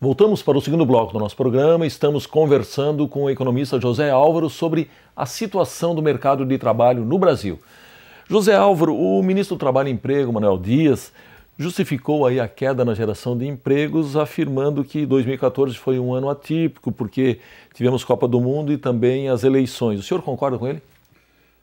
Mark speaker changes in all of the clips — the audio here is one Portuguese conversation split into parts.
Speaker 1: Voltamos para o segundo bloco do nosso programa. Estamos conversando com o economista José Álvaro sobre a situação do mercado de trabalho no Brasil. José Álvaro, o ministro do Trabalho e Emprego, Manuel Dias, justificou aí a queda na geração de empregos, afirmando que 2014 foi um ano atípico, porque tivemos Copa do Mundo e também as eleições. O senhor concorda com ele?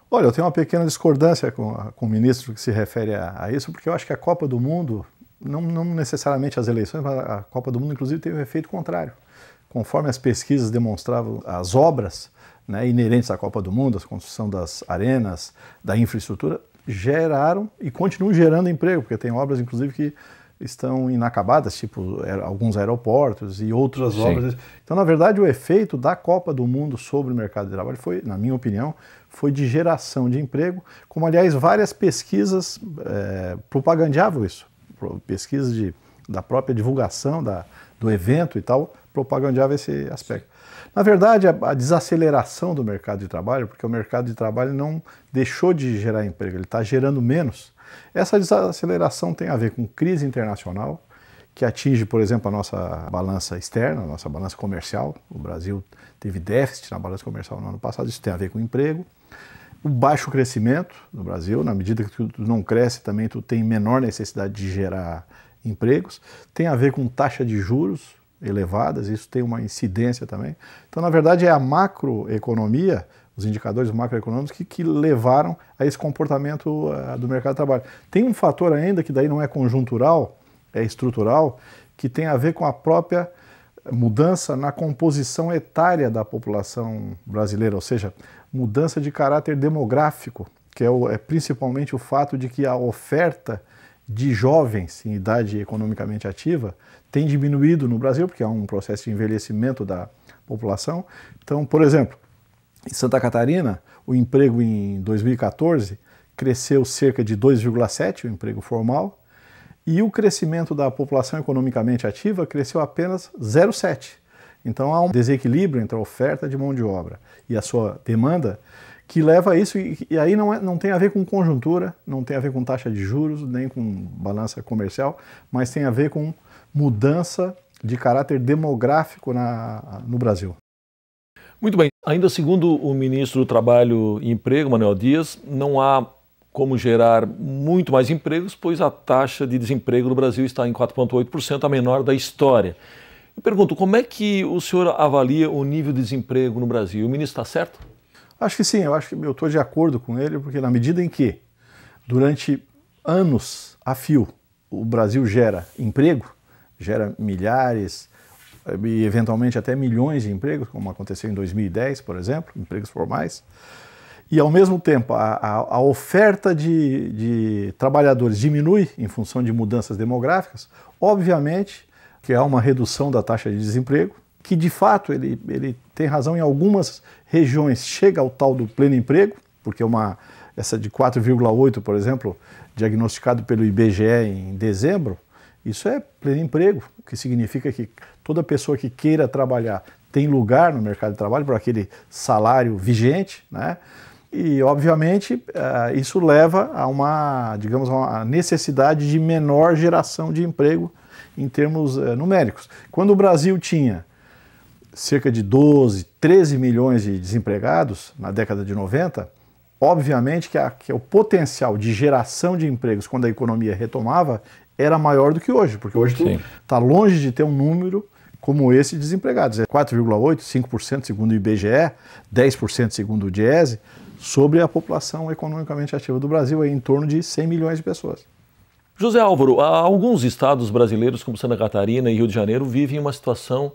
Speaker 2: Olha, eu tenho uma pequena discordância com, com o ministro que se refere a, a isso, porque eu acho que a Copa do Mundo não, não necessariamente as eleições, mas a Copa do Mundo, inclusive, teve um efeito contrário. Conforme as pesquisas demonstravam, as obras né, inerentes à Copa do Mundo, a construção das arenas, da infraestrutura, geraram e continuam gerando emprego, porque tem obras, inclusive, que estão inacabadas, tipo alguns aeroportos e outras Sim. obras. Então, na verdade, o efeito da Copa do Mundo sobre o mercado de trabalho foi, na minha opinião, foi de geração de emprego, como, aliás, várias pesquisas é, propagandeavam isso pesquisas de, da própria divulgação da, do evento e tal, propagandeava esse aspecto. Na verdade, a, a, desaceleração do mercado de trabalho, porque o mercado de trabalho não deixou de gerar emprego, ele está gerando menos. Essa desaceleração tem a ver com crise internacional, que atinge, por exemplo, a nossa balança externa, a nossa balança comercial. O Brasil teve déficit na balança comercial no ano passado, isso tem a ver com emprego o baixo crescimento no Brasil, na medida que tu não cresce também tu tem menor necessidade de gerar empregos, tem a ver com taxa de juros elevadas, isso tem uma incidência também. Então, na verdade, é a macroeconomia, os indicadores macroeconômicos que, que levaram a esse comportamento uh, do mercado de trabalho. Tem um fator ainda que daí não é conjuntural, é estrutural, que tem a ver com a própria mudança na composição etária da população brasileira, ou seja, mudança de caráter demográfico, que é, o, é principalmente o fato de que a oferta de jovens em idade economicamente ativa tem diminuído no Brasil, porque há um processo de envelhecimento da população. Então, por exemplo, em Santa Catarina, o emprego em 2014 cresceu cerca de 2,7, o emprego formal, e o crescimento da população economicamente ativa cresceu apenas 0,7. Então há um desequilíbrio entre a oferta de mão de obra e a sua demanda que leva a isso, e, e aí não, é, não tem a ver com conjuntura, não tem a ver com taxa de juros, nem com balança comercial, mas tem a ver com mudança de caráter demográfico na, no Brasil.
Speaker 1: Muito bem. Ainda segundo o ministro do Trabalho e Emprego, Manuel Dias, não há como gerar muito mais empregos, pois a taxa de desemprego no Brasil está em 4,8%, a menor da história. Eu pergunto, como é que o senhor avalia o nível de desemprego no Brasil? O ministro está certo?
Speaker 2: Acho que sim, eu acho que eu estou de acordo com ele, porque na medida em que, durante anos a fio, o Brasil gera emprego, gera milhares eh, e eventualmente até milhões de empregos, como aconteceu em 2010, por exemplo, empregos formais, e ao mesmo tempo a, a, a oferta de, de trabalhadores diminui em função de mudanças demográficas, obviamente que há uma redução da taxa de desemprego, que de fato ele, ele tem razão em algumas regiões chega ao tal do pleno emprego, porque uma, essa de 4,8, por exemplo, diagnosticado pelo IBGE em dezembro, isso é pleno emprego, o que significa que toda pessoa que queira trabalhar tem lugar no mercado de trabalho para aquele salário vigente, né? E obviamente eh, isso leva a uma, digamos, a uma necessidade de menor geração de emprego em termos é, numéricos. Quando o Brasil tinha cerca de 12, 13 milhões de desempregados na década de 90, obviamente que, a, que o potencial de geração de empregos quando a economia retomava era maior do que hoje, porque hoje está longe de ter um número como esse de desempregados. É 4,8%, 5% segundo o IBGE, 10% segundo o DIESE, sobre a população economicamente ativa do Brasil, é em torno de 100 milhões de pessoas.
Speaker 1: José Álvaro, alguns estados brasileiros, como Santa Catarina e Rio de Janeiro, vivem uma situação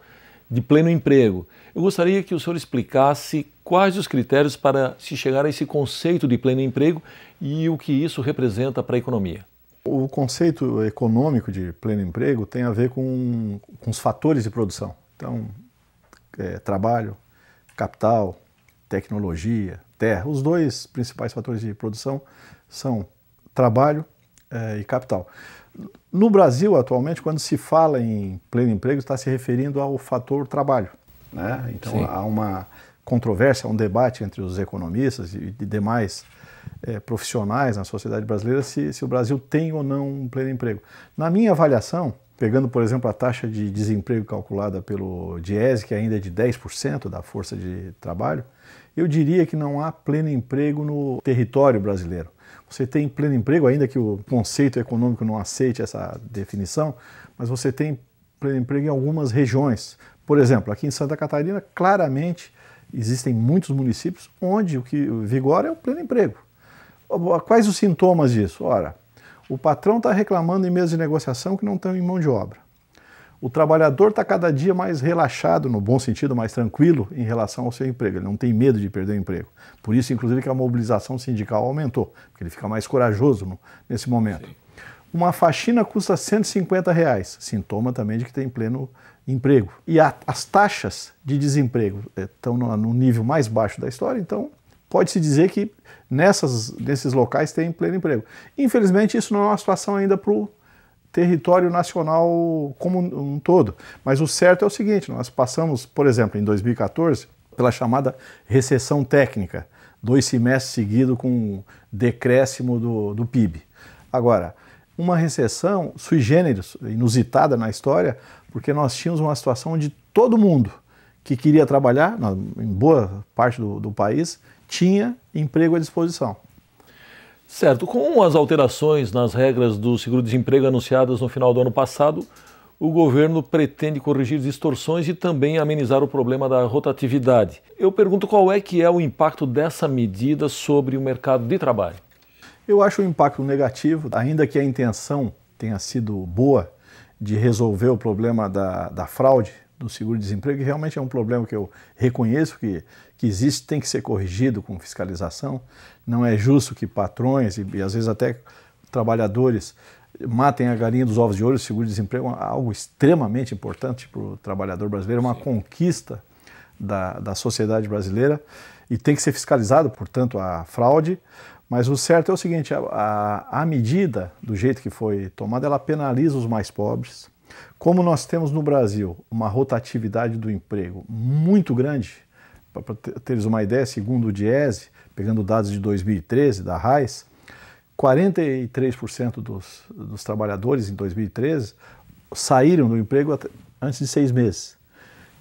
Speaker 1: de pleno emprego. Eu gostaria que o senhor explicasse quais os critérios para se chegar a esse conceito de pleno emprego e o que isso representa para a economia.
Speaker 2: O conceito econômico de pleno emprego tem a ver com, com os fatores de produção. Então, é, trabalho, capital, tecnologia, terra. Os dois principais fatores de produção são trabalho é, e capital. No Brasil, atualmente, quando se fala em pleno emprego, está se referindo ao fator trabalho. Né? Então, Sim. há uma controvérsia, um debate entre os economistas e demais é, profissionais na sociedade brasileira se, se o Brasil tem ou não um pleno emprego. Na minha avaliação, Pegando, por exemplo, a taxa de desemprego calculada pelo DIESE, que ainda é de 10% da força de trabalho, eu diria que não há pleno emprego no território brasileiro. Você tem pleno emprego, ainda que o conceito econômico não aceite essa definição, mas você tem pleno emprego em algumas regiões. Por exemplo, aqui em Santa Catarina, claramente existem muitos municípios onde o que vigora é o pleno emprego. Quais os sintomas disso? Ora, o patrão está reclamando em mesa de negociação que não tem mão de obra. O trabalhador está cada dia mais relaxado, no bom sentido, mais tranquilo em relação ao seu emprego. Ele não tem medo de perder o emprego. Por isso, inclusive, que a mobilização sindical aumentou, porque ele fica mais corajoso no, nesse momento. Sim. Uma faxina custa 150 reais, sintoma também de que tem pleno emprego. E a, as taxas de desemprego estão eh, no, no nível mais baixo da história, então pode-se dizer que nessas, nesses locais tem pleno emprego. Infelizmente, isso não é uma situação ainda para o território nacional como um todo. Mas o certo é o seguinte: nós passamos, por exemplo, em 2014, pela chamada recessão técnica, dois semestres seguidos com decréscimo do, do PIB. Agora, uma recessão sui generis, inusitada na história, porque nós tínhamos uma situação onde todo mundo que queria trabalhar, em boa parte do, do país, tinha emprego à disposição.
Speaker 1: Certo. Com as alterações nas regras do seguro-desemprego anunciadas no final do ano passado, o governo pretende corrigir distorções e também amenizar o problema da rotatividade. Eu pergunto qual é que é o impacto dessa medida sobre o mercado de trabalho.
Speaker 2: Eu acho o impacto negativo, ainda que a intenção tenha sido boa de resolver o problema da, da fraude do seguro-desemprego, que realmente é um problema que eu reconheço que, que existe, tem que ser corrigido com fiscalização. Não é justo que patrões e, e às vezes até trabalhadores matem a galinha dos ovos de ouro. O seguro-desemprego é algo extremamente importante para o trabalhador brasileiro, é uma Sim. conquista da, da sociedade brasileira e tem que ser fiscalizado, portanto, a fraude. Mas o certo é o seguinte: a, a, a medida, do jeito que foi tomada, ela penaliza os mais pobres como nós temos no Brasil uma rotatividade do emprego muito grande, para teres uma ideia, segundo o Diese, pegando dados de 2013 da RAIS, 43% dos, dos trabalhadores em 2013 saíram do emprego antes de seis meses.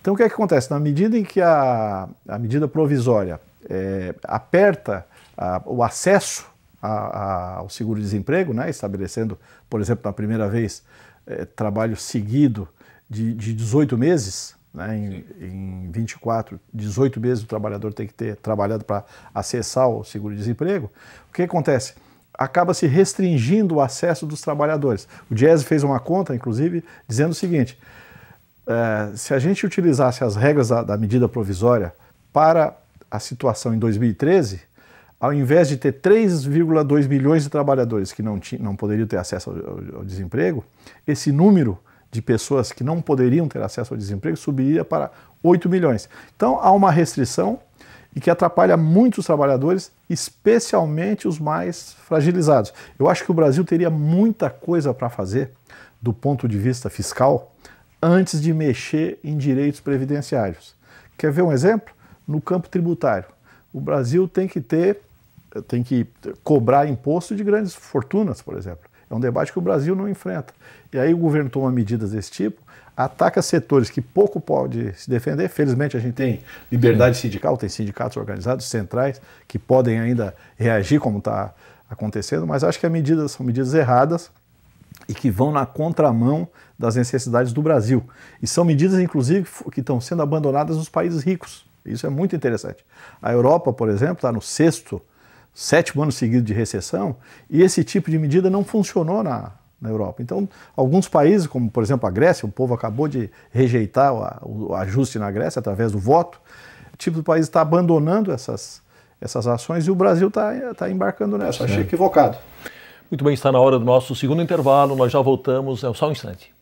Speaker 2: Então o que, é que acontece? Na medida em que a, a medida provisória é, aperta a, o acesso a, ao seguro-desemprego, né, estabelecendo, por exemplo, na primeira vez, é, trabalho seguido de, de 18 meses, né, em, em, 24, 18 meses o trabalhador tem que ter trabalhado para acessar o seguro-desemprego, o que acontece? Acaba se restringindo o acesso dos trabalhadores. O Diese fez uma conta, inclusive, dizendo o seguinte: é, se a gente utilizasse as regras da, da medida provisória para a situação em 2013, ao invés de ter 3,2 milhões de trabalhadores que não, não poderiam ter acesso ao, ao, ao, desemprego, esse número de pessoas que não poderiam ter acesso ao desemprego subiria para 8 milhões. Então há uma restrição e que atrapalha muitos trabalhadores, especialmente os mais fragilizados. Eu acho que o Brasil teria muita coisa para fazer do ponto de vista fiscal antes de mexer em direitos previdenciários. Quer ver um exemplo? No campo tributário. O Brasil tem que ter eh, tem que cobrar imposto de grandes fortunas, por exemplo. É um debate que o Brasil não enfrenta. E aí o governo toma medidas desse tipo, ataca setores que pouco pode se defender. Felizmente a gente tem liberdade sindical, tem sindicatos organizados, centrais, que podem ainda reagir como está acontecendo, mas acho que as medidas são medidas erradas e que vão na contramão das necessidades do Brasil. E são medidas, inclusive, que estão sendo abandonadas nos países ricos. Isso é muito interessante. A Europa, por exemplo, está no sexto sétimo ano seguido de recessão, e esse tipo de medida não funcionou na, na Europa. Então, alguns países, como por exemplo a Grécia, o povo acabou de rejeitar o, o ajuste na Grécia através do voto, o tipo do país está abandonando essas, essas ações e o Brasil está tá embarcando nessa. Achei equivocado.
Speaker 1: Muito bem, está na hora do nosso segundo intervalo, nós já voltamos, é só um instante.